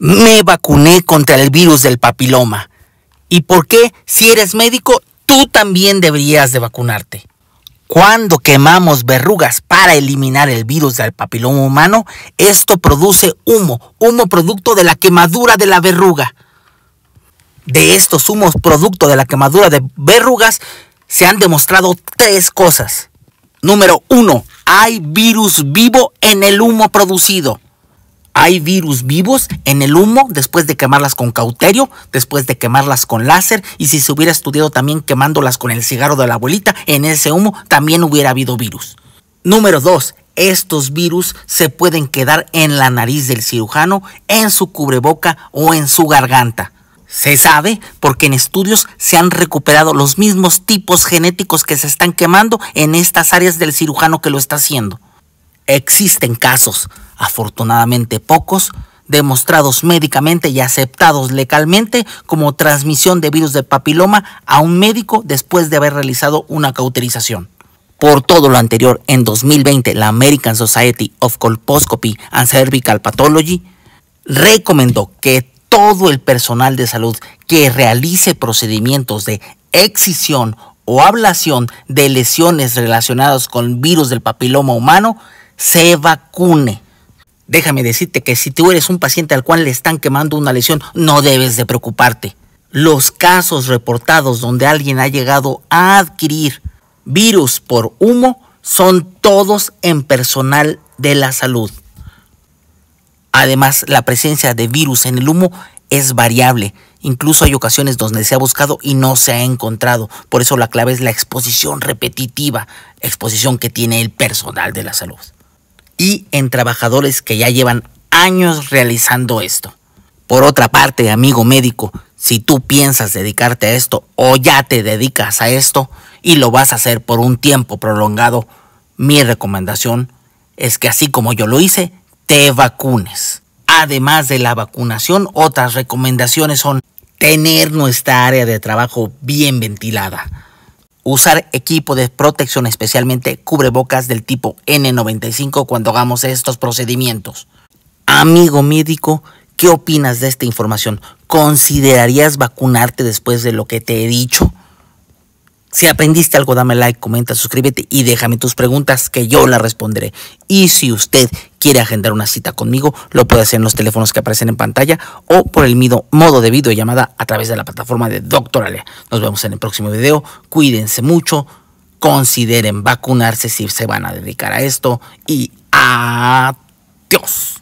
me vacuné contra el virus del papiloma. ¿Y por qué, si eres médico, tú también deberías de vacunarte? Cuando quemamos verrugas para eliminar el virus del papiloma humano, esto produce humo, humo producto de la quemadura de la verruga. De estos humos producto de la quemadura de verrugas, se han demostrado tres cosas. Número uno, hay virus vivo en el humo producido. Hay virus vivos en el humo después de quemarlas con cauterio, después de quemarlas con láser y si se hubiera estudiado también quemándolas con el cigarro de la abuelita, en ese humo también hubiera habido virus. Número 2. Estos virus se pueden quedar en la nariz del cirujano, en su cubreboca o en su garganta. Se sabe porque en estudios se han recuperado los mismos tipos genéticos que se están quemando en estas áreas del cirujano que lo está haciendo. Existen casos afortunadamente pocos, demostrados médicamente y aceptados legalmente como transmisión de virus de papiloma a un médico después de haber realizado una cauterización. Por todo lo anterior, en 2020 la American Society of Colposcopy and Cervical Pathology recomendó que todo el personal de salud que realice procedimientos de excisión o ablación de lesiones relacionadas con virus del papiloma humano se vacune. Déjame decirte que si tú eres un paciente al cual le están quemando una lesión, no debes de preocuparte. Los casos reportados donde alguien ha llegado a adquirir virus por humo son todos en personal de la salud. Además, la presencia de virus en el humo es variable. Incluso hay ocasiones donde se ha buscado y no se ha encontrado. Por eso la clave es la exposición repetitiva, exposición que tiene el personal de la salud y en trabajadores que ya llevan años realizando esto. Por otra parte, amigo médico, si tú piensas dedicarte a esto o ya te dedicas a esto y lo vas a hacer por un tiempo prolongado, mi recomendación es que así como yo lo hice, te vacunes. Además de la vacunación, otras recomendaciones son tener nuestra área de trabajo bien ventilada usar equipo de protección, especialmente cubrebocas del tipo N95 cuando hagamos estos procedimientos. Amigo médico, ¿qué opinas de esta información? ¿Considerarías vacunarte después de lo que te he dicho? Si aprendiste algo, dame like, comenta, suscríbete y déjame tus preguntas que yo las responderé. Y si usted quiere agendar una cita conmigo, lo puede hacer en los teléfonos que aparecen en pantalla o por el modo de videollamada a través de la plataforma de Doctorale. Nos vemos en el próximo video. Cuídense mucho, consideren vacunarse si se van a dedicar a esto y adiós.